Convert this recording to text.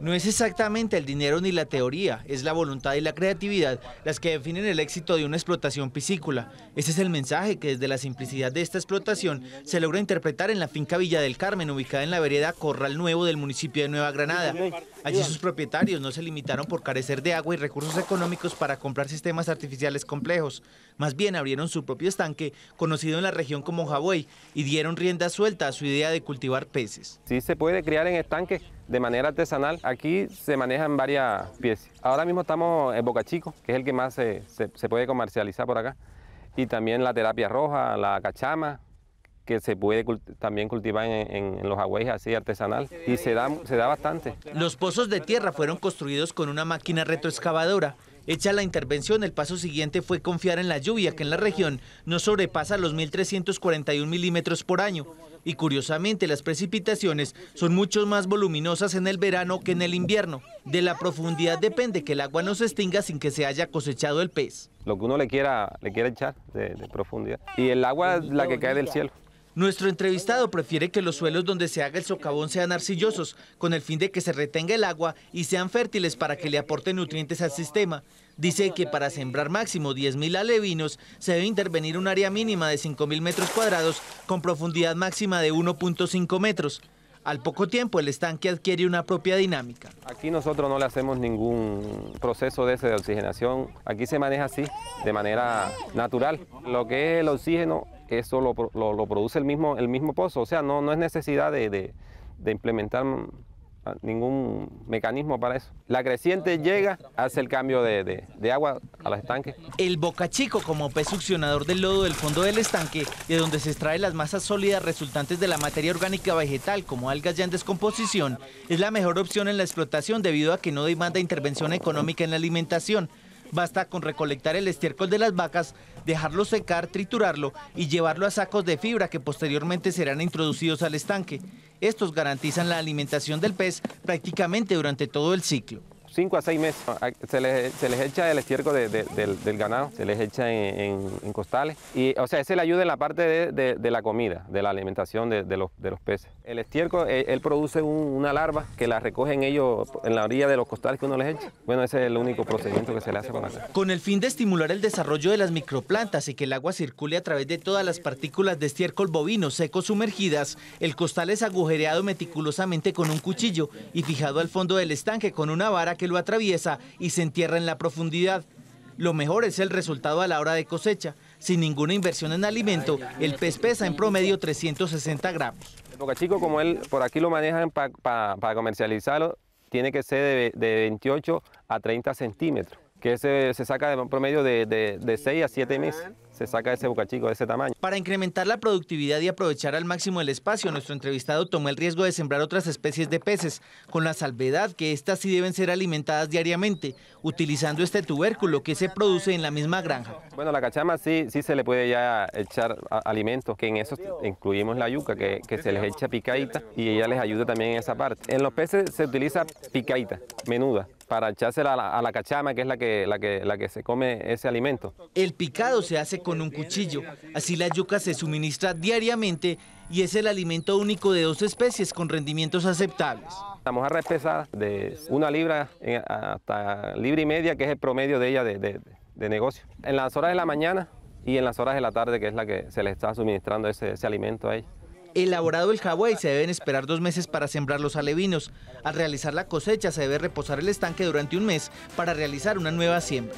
No es exactamente el dinero ni la teoría, es la voluntad y la creatividad las que definen el éxito de una explotación piscícola. Ese es el mensaje que desde la simplicidad de esta explotación se logra interpretar en la finca Villa del Carmen, ubicada en la vereda Corral Nuevo del municipio de Nueva Granada. Allí sus propietarios no se limitaron por carecer de agua y recursos económicos para comprar sistemas artificiales complejos. Más bien abrieron su propio estanque, conocido en la región como Jabuey, y dieron rienda suelta a su idea de cultivar peces. Sí se puede criar en estanques de manera artesanal. Aquí se manejan varias piezas. Ahora mismo estamos en Boca Chico, que es el que más se, puede comercializar por acá. Y también la terapia roja, la cachama, que se puede también cultivar en, los agüeyes así artesanal y se da bastante. Los pozos de tierra fueron construidos con una máquina retroexcavadora Hecha la intervención, el paso siguiente fue confiar en la lluvia que en la región no sobrepasa los 1.341 milímetros por año. Y curiosamente, las precipitaciones son mucho más voluminosas en el verano que en el invierno. De la profundidad depende que el agua no se extinga sin que se haya cosechado el pez. Lo que uno le quiera, le echar de profundidad. Y el agua es la que cae del cielo. Nuestro entrevistado prefiere que los suelos donde se haga el socavón sean arcillosos, con el fin de que se retenga el agua y sean fértiles para que le aporten nutrientes al sistema. Dice que para sembrar máximo 10.000 alevinos se debe intervenir un área mínima de 5.000 metros cuadrados con profundidad máxima de 1.5 metros. Al poco tiempo el estanque adquiere una propia dinámica. Aquí nosotros no le hacemos ningún proceso de oxigenación. aquí se maneja así, de manera natural. Lo que es el oxígeno eso lo, lo, produce el mismo, el mismo pozo. O sea, no, no es necesidad de, implementar ningún mecanismo para eso. La creciente llega, hace el cambio de, agua a los estanques. El bocachico, como pez succionador del lodo del fondo del estanque, de donde se extrae las masas sólidas resultantes de la materia orgánica vegetal como algas ya en descomposición, es la mejor opción en la explotación debido a que no demanda intervención económica en la alimentación Basta con recolectar el estiércol de las vacas, dejarlo secar, triturarlo y llevarlo a sacos de fibra que posteriormente serán introducidos al estanque. Estos garantizan la alimentación del pez prácticamente durante todo el ciclo. 5 a 6 meses. Se les, echa el estiércol del, ganado, se les echa en, costales. Y, o sea, ese le ayuda en la parte de, la comida, de la alimentación los, de, los, peces. El estiércol, eh, él, produce una larva que la recogen ellos en la orilla de los costales que uno les echa. Bueno, ese es el único procedimiento que se le hace con acá. Con el fin de estimular el desarrollo de las microplantas y que el agua circule a través de todas las partículas de estiércol bovino seco sumergidas, el costal es agujereado meticulosamente con un cuchillo y fijado al fondo del estanque con una vara que lo atraviesa y se entierra en la profundidad. Lo mejor es el resultado a la hora de cosecha. Sin ninguna inversión en alimento, el pez pesa en promedio 360 gramos. El bocachico como él por aquí lo manejan para comercializarlo, tiene que ser de, 28 a 30 centímetros, que se, saca de promedio de, de 6 a 7 meses saca ese bocachico de ese tamaño. Para incrementar la productividad y aprovechar al máximo el espacio, nuestro entrevistado tomó el riesgo de sembrar otras especies de peces, con la salvedad que estas sí deben ser alimentadas diariamente, utilizando este tubérculo que se produce en la misma granja. Bueno, la cachama sí, sí se le puede ya echar alimentos, que en eso incluimos la yuca, que, se les echa picadita y ella les ayuda también en esa parte. En los peces se utiliza picadita, menuda para echársela a la, cachama, que es la que, la, que, la que se come ese alimento. El picado se hace con con un cuchillo. Así la yuca se suministra diariamente y es el alimento único de dos especies con rendimientos aceptables. La mojarra es de una libra eh, hasta libra y media, que es el promedio de ella de, de, negocio. En las horas de la mañana y en las horas de la tarde, que es la que se le está suministrando ese, alimento a Elaborado el hawai se deben esperar dos meses para sembrar los alevinos. Al realizar la cosecha se debe reposar el estanque durante un mes para realizar una nueva siembra.